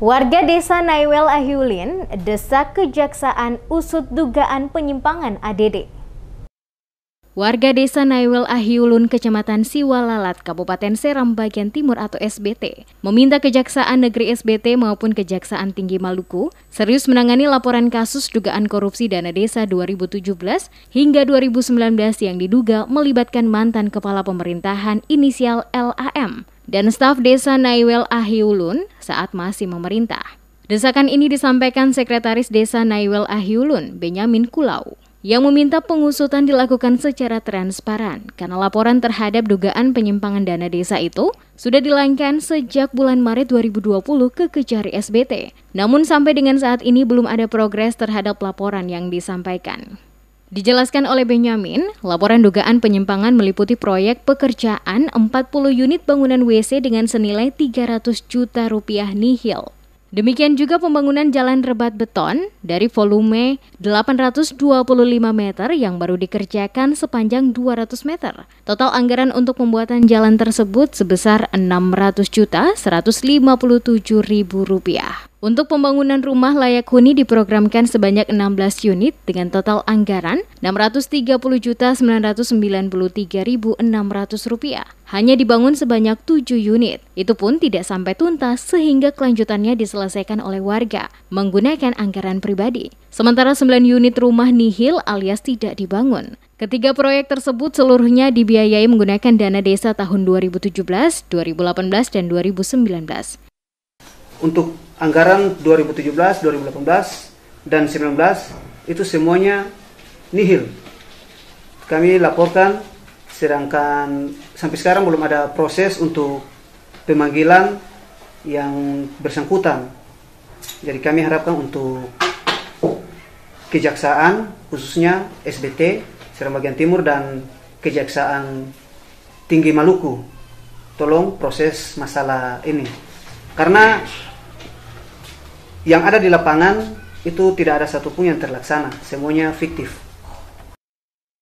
Warga desa Naiwel Ahyulin, desa kejaksaan usut dugaan penyimpangan ADD. Warga desa Naywel Ahiulun, Kecamatan Siwalalat, Kabupaten Seram Bagian Timur atau SBT, meminta Kejaksaan Negeri SBT maupun Kejaksaan Tinggi Maluku serius menangani laporan kasus dugaan korupsi dana desa 2017 hingga 2019 yang diduga melibatkan mantan kepala pemerintahan inisial LAM dan staf desa Naywel Ahiulun saat masih memerintah. Desakan ini disampaikan Sekretaris Desa Naywel Ahiulun, Benyamin Kulau yang meminta pengusutan dilakukan secara transparan karena laporan terhadap dugaan penyimpangan dana desa itu sudah dilangkan sejak bulan Maret 2020 ke Kejari SBT. Namun sampai dengan saat ini belum ada progres terhadap laporan yang disampaikan. Dijelaskan oleh Benyamin, laporan dugaan penyimpangan meliputi proyek pekerjaan 40 unit bangunan WC dengan senilai 300 juta rupiah nihil Demikian juga pembangunan jalan rebat beton dari volume 825 meter yang baru dikerjakan sepanjang 200 meter. Total anggaran untuk pembuatan jalan tersebut sebesar Rp juta tujuh ribu rupiah. Untuk pembangunan rumah layak huni diprogramkan sebanyak 16 unit dengan total anggaran Rp630.993.600. Hanya dibangun sebanyak 7 unit. Itu pun tidak sampai tuntas sehingga kelanjutannya diselesaikan oleh warga menggunakan anggaran pribadi. Sementara 9 unit rumah nihil alias tidak dibangun. Ketiga proyek tersebut seluruhnya dibiayai menggunakan dana desa tahun 2017, 2018, dan 2019. Untuk anggaran 2017, 2018 dan 19 itu semuanya nihil. Kami laporkan sedangkan sampai sekarang belum ada proses untuk pemanggilan yang bersangkutan. Jadi kami harapkan untuk kejaksaan khususnya SBT Seram Bagian Timur dan Kejaksaan Tinggi Maluku tolong proses masalah ini karena yang ada di lapangan itu tidak ada satupun yang terlaksana, semuanya fiktif.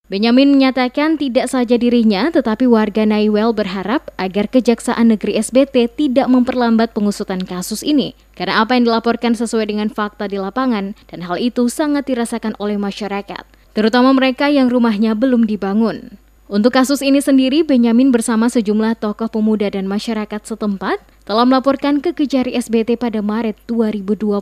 Benyamin menyatakan tidak saja dirinya, tetapi warga Naiwel berharap agar Kejaksaan Negeri SBT tidak memperlambat pengusutan kasus ini, karena apa yang dilaporkan sesuai dengan fakta di lapangan, dan hal itu sangat dirasakan oleh masyarakat, terutama mereka yang rumahnya belum dibangun. Untuk kasus ini sendiri, Benyamin bersama sejumlah tokoh pemuda dan masyarakat setempat telah melaporkan ke Kejari SBT pada Maret 2020.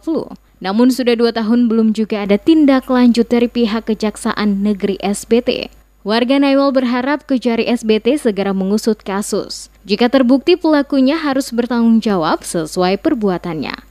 Namun sudah dua tahun belum juga ada tindak lanjut dari pihak Kejaksaan Negeri SBT. Warga Naiwal berharap Kejari SBT segera mengusut kasus. Jika terbukti pelakunya harus bertanggung jawab sesuai perbuatannya.